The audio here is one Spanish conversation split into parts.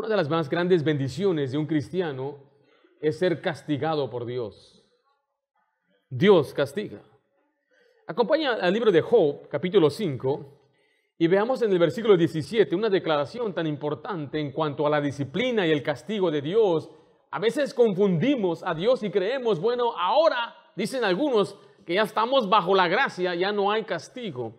Una de las más grandes bendiciones de un cristiano es ser castigado por Dios. Dios castiga. Acompaña al libro de Job, capítulo 5, y veamos en el versículo 17 una declaración tan importante en cuanto a la disciplina y el castigo de Dios. A veces confundimos a Dios y creemos, bueno, ahora, dicen algunos, que ya estamos bajo la gracia, ya no hay castigo.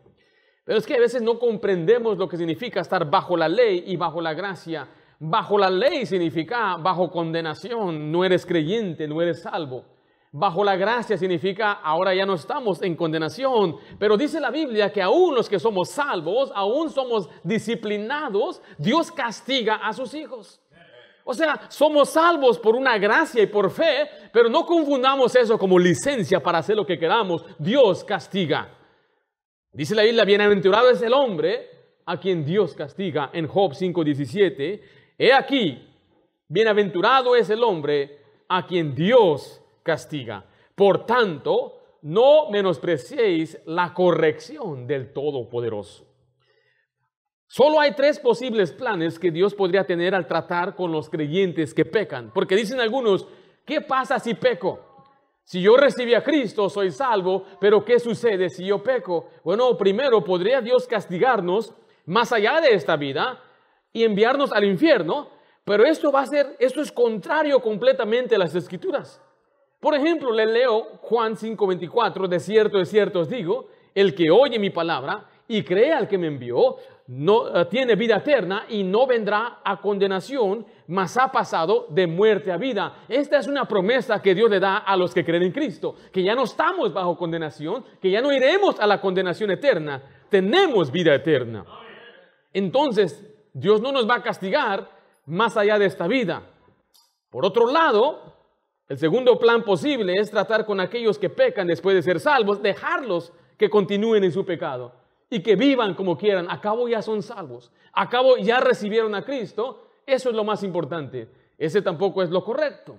Pero es que a veces no comprendemos lo que significa estar bajo la ley y bajo la gracia. Bajo la ley significa bajo condenación, no eres creyente, no eres salvo. Bajo la gracia significa ahora ya no estamos en condenación, pero dice la Biblia que aún los que somos salvos, aún somos disciplinados, Dios castiga a sus hijos. O sea, somos salvos por una gracia y por fe, pero no confundamos eso como licencia para hacer lo que queramos. Dios castiga. Dice la Biblia, bienaventurado es el hombre a quien Dios castiga en Job 5:17 He aquí, bienaventurado es el hombre a quien Dios castiga. Por tanto, no menospreciéis la corrección del Todopoderoso. Solo hay tres posibles planes que Dios podría tener al tratar con los creyentes que pecan. Porque dicen algunos, ¿qué pasa si peco? Si yo recibí a Cristo, soy salvo, pero ¿qué sucede si yo peco? Bueno, primero, podría Dios castigarnos más allá de esta vida, y enviarnos al infierno, pero esto va a ser, esto es contrario completamente a las escrituras. Por ejemplo, le leo Juan 5:24, de cierto, de cierto os digo, el que oye mi palabra y cree al que me envió, no eh, tiene vida eterna y no vendrá a condenación, mas ha pasado de muerte a vida. Esta es una promesa que Dios le da a los que creen en Cristo, que ya no estamos bajo condenación, que ya no iremos a la condenación eterna, tenemos vida eterna. Entonces, Dios no nos va a castigar más allá de esta vida. Por otro lado, el segundo plan posible es tratar con aquellos que pecan después de ser salvos, dejarlos que continúen en su pecado y que vivan como quieran. Acabo ya son salvos, acabo ya recibieron a Cristo. Eso es lo más importante. Ese tampoco es lo correcto.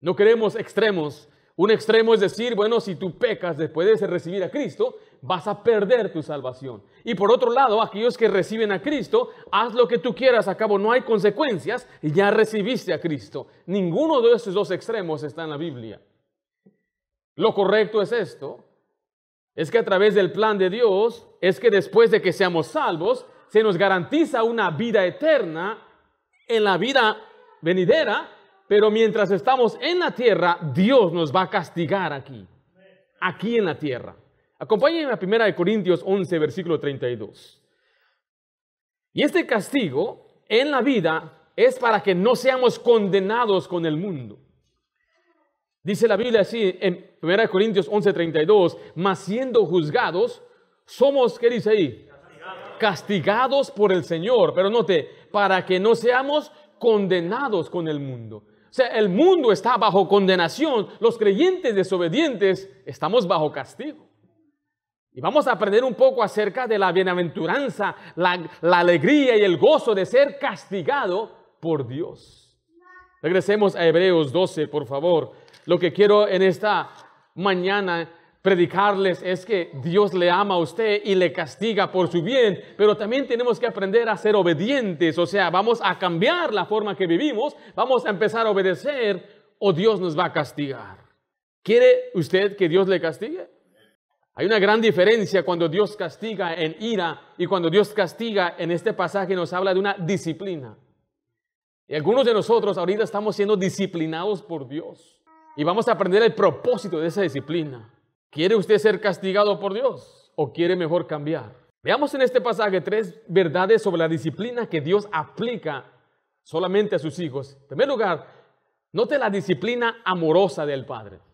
No queremos extremos un extremo es decir, bueno, si tú pecas después de recibir a Cristo, vas a perder tu salvación. Y por otro lado, aquellos que reciben a Cristo, haz lo que tú quieras a cabo, no hay consecuencias, y ya recibiste a Cristo. Ninguno de esos dos extremos está en la Biblia. Lo correcto es esto, es que a través del plan de Dios, es que después de que seamos salvos, se nos garantiza una vida eterna en la vida venidera pero mientras estamos en la tierra, Dios nos va a castigar aquí, aquí en la tierra. Acompáñenme a 1 Corintios 11, versículo 32. Y este castigo en la vida es para que no seamos condenados con el mundo. Dice la Biblia así en 1 Corintios 11, 32. mas siendo juzgados, somos, ¿qué dice ahí? Castigados por el Señor, pero note, para que no seamos condenados con el mundo. O sea, el mundo está bajo condenación. Los creyentes desobedientes estamos bajo castigo. Y vamos a aprender un poco acerca de la bienaventuranza, la, alegría y el gozo de ser castigado por Dios. Regresemos a Hebreos 12, por favor. Lo que quiero en esta mañana predicarles es que Dios le ama a usted y le castiga por su bien, pero también tenemos que aprender a ser obedientes, o sea, vamos a cambiar la forma que vivimos, vamos a empezar a obedecer o Dios nos va a castigar. ¿Quiere usted que Dios le castigue? Hay una gran diferencia cuando Dios castiga en ira y cuando Dios castiga en este pasaje nos habla de una disciplina. Y algunos de nosotros ahorita estamos siendo disciplinados por Dios y vamos a aprender el propósito de esa disciplina. ¿Quiere usted ser castigado por Dios o quiere mejor cambiar? Veamos en este pasaje tres verdades sobre la disciplina que Dios aplica solamente a sus hijos. En primer lugar, note la disciplina amorosa del Padre.